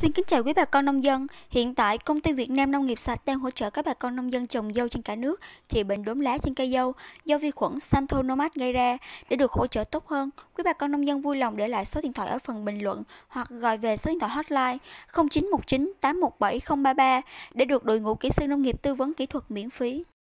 Xin kính chào quý bà con nông dân. Hiện tại, công ty Việt Nam Nông nghiệp sạch đang hỗ trợ các bà con nông dân trồng dâu trên cả nước trị bệnh đốm lá trên cây dâu do vi khuẩn Xanthonomat gây ra. Để được hỗ trợ tốt hơn, quý bà con nông dân vui lòng để lại số điện thoại ở phần bình luận hoặc gọi về số điện thoại hotline 0919 817 033 để được đội ngũ kỹ sư nông nghiệp tư vấn kỹ thuật miễn phí.